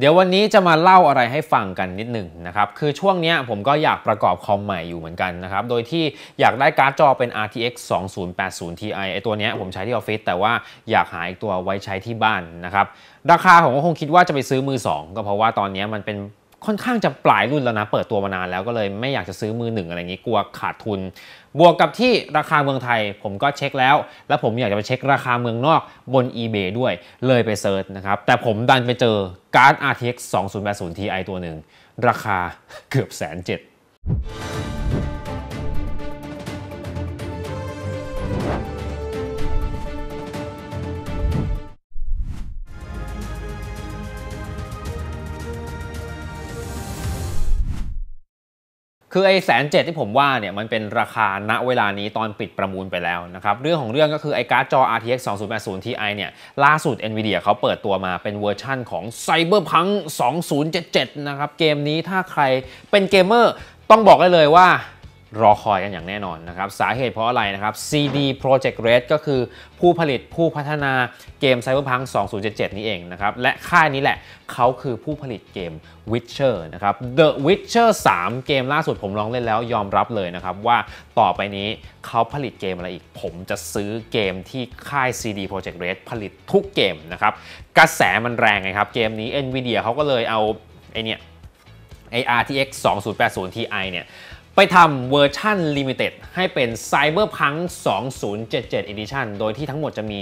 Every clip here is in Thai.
เดี๋ยววันนี้จะมาเล่าอะไรให้ฟังกันนิดหนึ่งนะครับ คือช่วงนี้ผมก็อยากประกอบคอมใหม่อยู่เหมือนกันนะครับ โดยที่อยากได้การ์ดจอเป็น RTX 2080 Ti ไอตัวนี้ผมใช้ที่ออฟฟิศแต่ว่าอยากหาอีกตัวไว้ใช้ที่บ้านนะครับ ราคาผมก็คงคิดว่าจะไปซื้อมือ 2 ก็เพราะว่าตอนนี้มันเป็นค่อนข้างจะปลายรุ่นแล้วนะ เปิดตัวมานานแล้วก็เลยไม่อยากจะซื้อมือหนึ่งอะไรอย่างนี้กลัวขาดทุน บวกกับที่ราคาเมืองไทย ผมก็เช็คแล้ว แล้วผมอยากจะไปเช็คราคาเมืองนอกบน eBay ด้วยเลยไปเซิร์ชนะครับ แต่ผมดันไปเจอการ์ด RTX 2080 Ti ตัวหนึ่งราคาเกือบแสนเจ็ดคือไอ้แสนเจ็ดที่ผมว่าเนี่ยมันเป็นราคาณเวลานี้ตอนปิดประมูลไปแล้วนะครับ เรื่องของเรื่องก็คือไอ้การ์ดจอ RTX 2080 Ti เนี่ยล่าสุด NVIDIA เขาเปิดตัวมาเป็นเวอร์ชั่นของ Cyberpunk 2077 นะครับ เกมนี้ถ้าใครเป็นเกมเมอร์ต้องบอกได้เลยว่ารอคอยกันอย่างแน่นอนนะครับ สาเหตุเพราะอะไรนะครับ CD Projekt Red ก็คือผู้ผลิตผู้พัฒนาเกม Cyberpunk 2077 นี้เองนะครับ และค่ายนี้แหละเขาคือผู้ผลิตเกม Witcher นะครับ The Witcher 3 เกมล่าสุดผมลองเล่นแล้วยอมรับเลยนะครับ ว่าต่อไปนี้เขาผลิตเกมอะไรอีก ผมจะซื้อเกมที่ค่าย CD Projekt Red ผลิตทุกเกมนะครับ กระแสมันแรงไงครับเกมนี้ Nvidia เขาก็เลยเอาไอเนี่ย ARTX 2080 Ti เนี่ยไปทำเวอร์ชั่นลิมิเต็ดให้เป็น Cyberpunk 2077 Edition โดยที่ทั้งหมดจะมี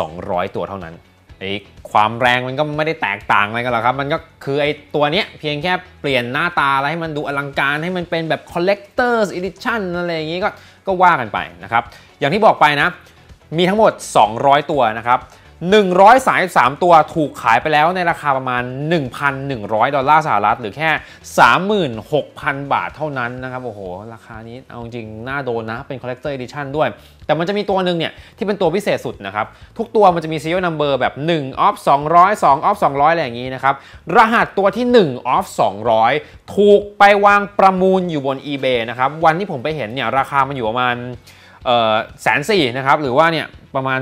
200 ตัวเท่านั้นไอ้ความแรงมันก็ไม่ได้แตกต่างอะไรกันหรอกครับ มันก็คือไอ้ตัวเนี้ยเพียงแค่เปลี่ยนหน้าตาอะไรให้มันดูอลังการให้มันเป็นแบบ Collector's Edition อะไรอย่างงี้ก็ก็ว่ากันไปนะครับ อย่างที่บอกไปนะ มีทั้งหมด 200 ตัวนะครับ133 ตัวถูกขายไปแล้วในราคาประมาณ1,100 ดอลลาร์สหรัฐหรือแค่ 36,000 บาทเท่านั้นนะครับ โอ้โห ราคานี้ เอาจริงน่าโดนนะเป็น collector edition ด้วย แต่มันจะมีตัวหนึ่งเนี่ย ที่เป็นตัวพิเศษสุดนะครับ ทุกตัวมันจะมี serial number แบบ 1 off 200 2 off 200 อะไรอย่างนี้นะครับ รหัสตัวที่ 1 off 200 ถูกไปวางประมูลอยู่บน eBay นะครับวันที่ผมไปเห็นเนี่ยราคามันอยู่ประมาณแสนสี่นะครับหรือว่าเนี่ยประมาณ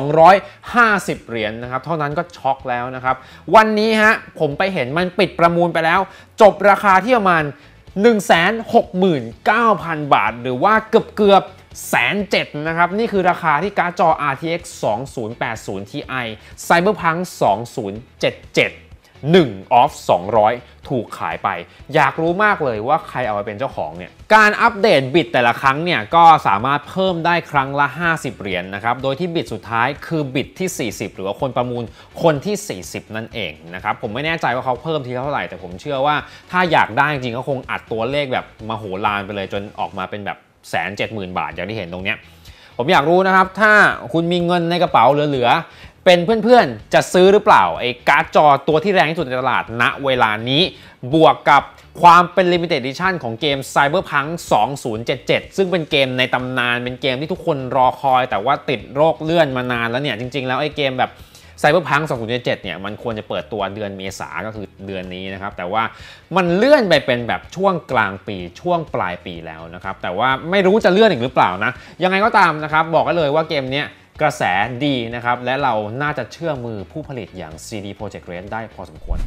4,250 เหรียญนนะครับเท่านั้นก็ช็อกแล้วนะครับ วันนี้ฮะผมไปเห็นมันปิดประมูลไปแล้ว จบราคาที่ประมาณ 169,000 บาทหรือว่าเกือบเกือบแสนเจ็ดนะครับ นี่คือราคาที่การ์ดจอ RTX 2080 Ti Cyberpunk 2077 1 off 200 ถูกขายไป อยากรู้มากเลยว่าใครเอาไปเป็นเจ้าของเนี่ย การอัปเดตบิตแต่ละครั้งเนี่ยก็สามารถเพิ่มได้ครั้งละ 50 เหรียญนนะครับ โดยที่บิตสุดท้ายคือบิตที่ 40 หรือว่าคนประมูลคนที่ 40 นั่นเองนะครับ ผมไม่แน่ใจว่าเขาเพิ่มทีเท่าไหร่แต่ผมเชื่อว่าถ้าอยากได้จริงก็คงอัดตัวเลขแบบมาโหฬารไปเลยจนออกมาเป็นแบบแสนเจ็ดหมื่นบาทอย่างที่เห็นตรงเนี้ยผมอยากรู้นะครับถ้าคุณมีเงินในกระเป๋าเหลือเป็นเพื่อนๆจะซื้อหรือเปล่าไอ้การ์ดจอตัวที่แรงที่สุดในตลาดณ เวลานี้บวกกับความเป็น Limited Edition ของเกม Cyberpunk 2077 ซึ่งเป็นเกมในตำนานเป็นเกมที่ทุกคนรอคอย แต่ว่าติดโรคเลื่อนมานานแล้วเนี่ยจริงๆ แล้วไอ้เกมแบบ Cyberpunk 2077เนี่ยมันควรจะเปิดตัวเดือนเมษา ก็คือเดือนนี้นะครับ แต่ว่ามันเลื่อนไปเป็นแบบช่วงกลางปีช่วงปลายปีแล้วนะครับแต่ว่าไม่รู้จะเลื่อนอีกหรือเปล่านะยังไงก็ตามนะครับบอกกันเลยว่าเกมเนี้ยกระแสดีนะครับ และเราน่าจะเชื่อมือผู้ผลิตอย่าง CD Projekt Red ได้พอสมควร